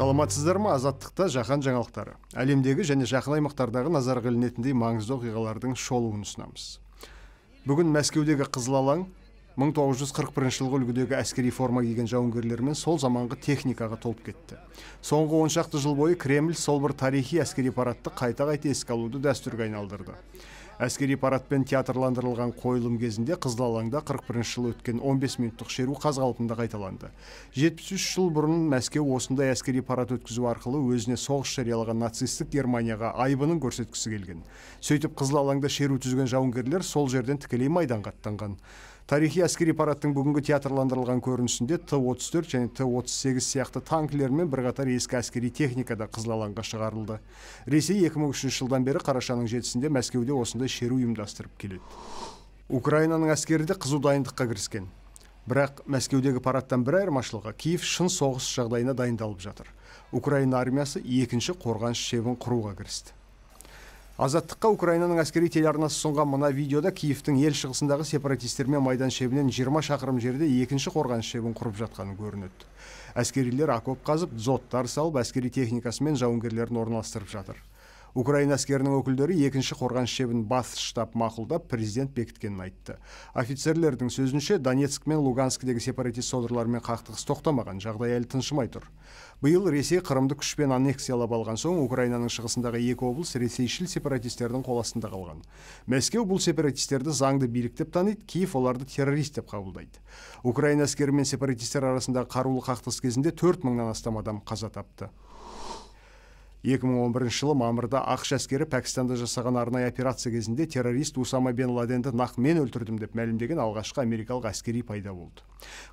саламатсыздар ма азаттықта жаһан жаңалықтары әлемдегі және жақын аймақтардағы назарға ілінетіндей маңызды оқиғалардың шолуын ұсынамыз бүгін мәскеудегі қызыл алаң 1941 жылғы үлгідегі әскери форма киген жауынгерлермен сол заманғы техникаға толып кетті соңғы оншақты жыл бойы кремль сол бір тарихи әскери парадты қайта қайта еске алуды дәстүрге айналдырды әскери парадпен театрландырылған қойылым кезінде қызыл алаңда 41 жылы өткен 15 минуттық шеру қаз қалпында қайталанды 73 жыл бұрын мәскеу осындай әскери парад өткізу арқылы өзіне соғыс жариялаған нацистік германияға айбынын көрсеткісі келген сөйтіп қызыл алаңда шеру түзген жауынгерлер сол жерден тікелей майданға аттанған тарихи әскери парадтың бүгінгі театрландырылған көрінісінде т 34 және т 38 сияқты танкілер мен бірқатар ескі әскери техника да қызыл алаңға шығарылды ресей 2003 жылдан бері қарашаның жетісінде мәскеуде осындай шеру ұйымдастырып келеді украинаның әскері де қызу дайындыққа кіріскен бірақ мәскеудегі парадтан бір айырмашылығы киев шын соғыс жағдайына дайындалып жатыр украина армиясы екінші қорғаныс шебін құруға кірісті азаттыққа украинаның әскери телеарнасы ұсынған мына видеода киевтің ел шығысындағы сепаратистермен майдан шебінен 20 шақырым жерде екінші қорғаныс шебін құрып жатқаны көрінеді әскерилер окоп қазып дзоттар салып әскери техникасы мен жауынгерлерін орналастырып жатыр украина әскерінің өкілдері екінші қорғаныс шебін бас штаб мақұлдап президент бекіткенін айтты офицерлердің сөзінше донецк мен луганскідегі сепаратист содырлармен қақтығыс тоқтамаған жағдай әлі тыншымай тұр биыл ресей қырымды күшпен аннексиялап алған соң украинаның шығысындағы екі облыс ресейшіл сепаратистердің қол астында қалған мәскеу бұл сепаратистерді заңды билік деп таниды киев оларды террорист деп қабылдайды украина әскері мен сепаратистер арасындағы қарулы қақтығыс кезінде төрт мыңнан астам адам қаза тапты 2011 жылы мамырда ақш әскері пәкістанда жасаған арнайы операция кезінде террорист усама бен ладенді нақ мен өлтірдім деп мәлімдеген алғашқы америкалық әскери пайда болды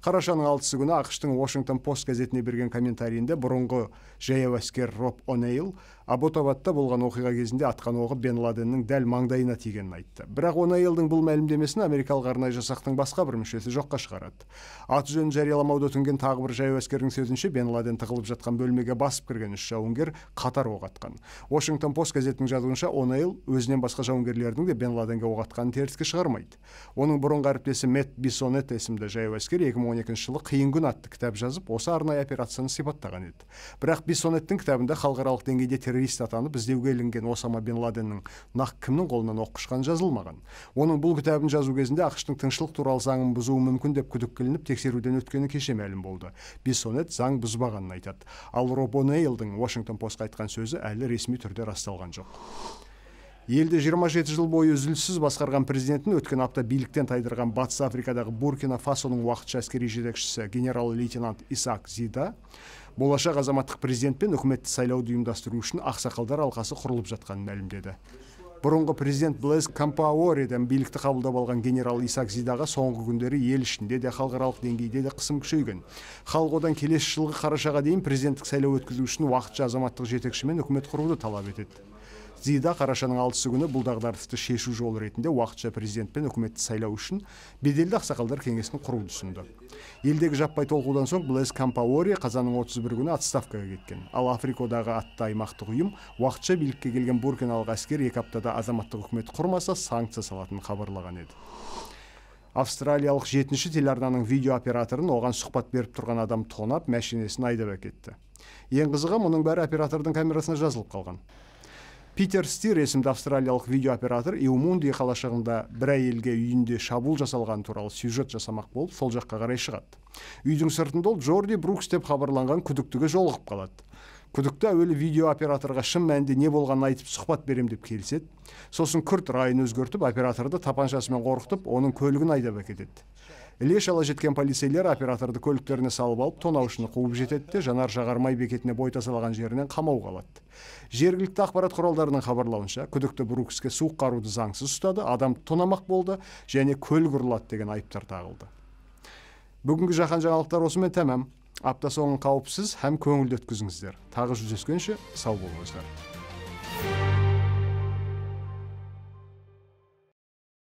қарашаның алтысы күні ақштың washington post газетіне берген комментарийінде бұрынғы жаяу әскер роб о'нейл абутабадта болған оқиға кезінде атқан оғы бен ладеннің дәл маңдайына тигенін айтты бірақ о'нейлдің бұл мәлімдемесін америкалық арнайы жасақтың басқа бір мүшесі жоққа шығарады аты жөнін жарияламауды өтінген тағы бір жаяу әскердің сөзінше бен ладен тығылып жатқан бөлмеге басып кірген үш жауынгер қат қатар оқ атқан вашингтон пост газетінің жазуынша онейл өзінен басқа жауынгерлердің де бен ладенге оқ атқанын теріске шығармайды оның бұрынғы әріптесі мэтт бисонет есімді жаяу әскер 2012 жылы қиын күн атты кітап жазып осы арнайы операцияны сипаттаған еді бірақ бисонеттің кітабында халықаралық деңгейде террорист атанып іздеуге ілінген осама бен ладеннің нақ кімнің қолынан оқ ұшқаны жазылмаған оның бұл кітабын жазу кезінде ақштың тыңшылық туралы заңын бұзуы мүмкін деп күдіктелініп тексеруден өткені кеше мәлім болды бисонет заң бұзбағанын айтады ал роб онейлдің вашингтон постқа айтқан сөзі әлі ресми түрде расталған жоқ елді 27 жыл бойы үзіліссіз басқарған президентін өткен апта биліктен тайдырған батыс африкадағы буркина фасоның уақытша әскери жетекшісі генерал лейтенант исак зида болашақ азаматтық президент пен үкіметті сайлауды ұйымдастыру үшін ақсақалдар алқасы құрылып жатқанын мәлімдеді бұрынғы президент блес кампаориден билікті қабылдап алған генерал исак зидаға соңғы күндері ел ішінде де халықаралық деңгейде де қысым күшейген халық одан келесі жылғы қарашаға дейін президенттік сайлау өткізу үшін уақытша азаматтық жетекші мен үкімет құруды талап етеді зида қарашаның алтысы күні бұл дағдарысты шешу жолы ретінде уақытша президент пен үкіметті сайлау үшін беделді ақсақалдар кеңесін құруды ұсынды елдегі жаппай толқудан соң блэс кампаори қазанның 31 күні отставкаға кеткен ал Африкадағы одағы атты аймақтық ұйым уақытша билікке келген буркиналық әскер екі аптада азаматтық үкімет құрмаса санкция салатынын хабарлаған еді австралиялық жетінші телеарнаның видео операторын оған сұхбат беріп тұрған адам тонап мәшинесін айдап әкетті ең қызығы мұның бәрі оператордың камерасына жазылып қалған питер стир есімді австралиялық видеооператор иумунди қалашығында бір әйелге үйінде шабуыл жасалғаны туралы сюжет жасамақ болып сол жаққа қарай шығады үйдің сыртында ол джорди брукс деп хабарланған күдіктіге жолығып қалады күдікті әуелі видеооператорға шын мәнінде не болғанын айтып сұхбат берем деп келіседі сосын күрт райын өзгертіп операторды тапаншасымен қорқытып оның көлігін айдап әкетеді іле шала жеткен полицейлер операторды көліктеріне салып алып тонаушыны қуып жетеді де жанар жағармай бекетіне бой тасалаған жерінен қамауға алады жергілікті ақпарат құралдарының хабарлауынша күдікті брукске суық қаруды заңсыз ұстады адам тонамақ болды және көлік ұрлады деген айыптар тағылды бүгінгі жаһан жаңалықтар осымен тәмәм, апта соңын қауіпсіз һәм көңілді өткізіңіздер тағы жүздескенше сау болыңыздар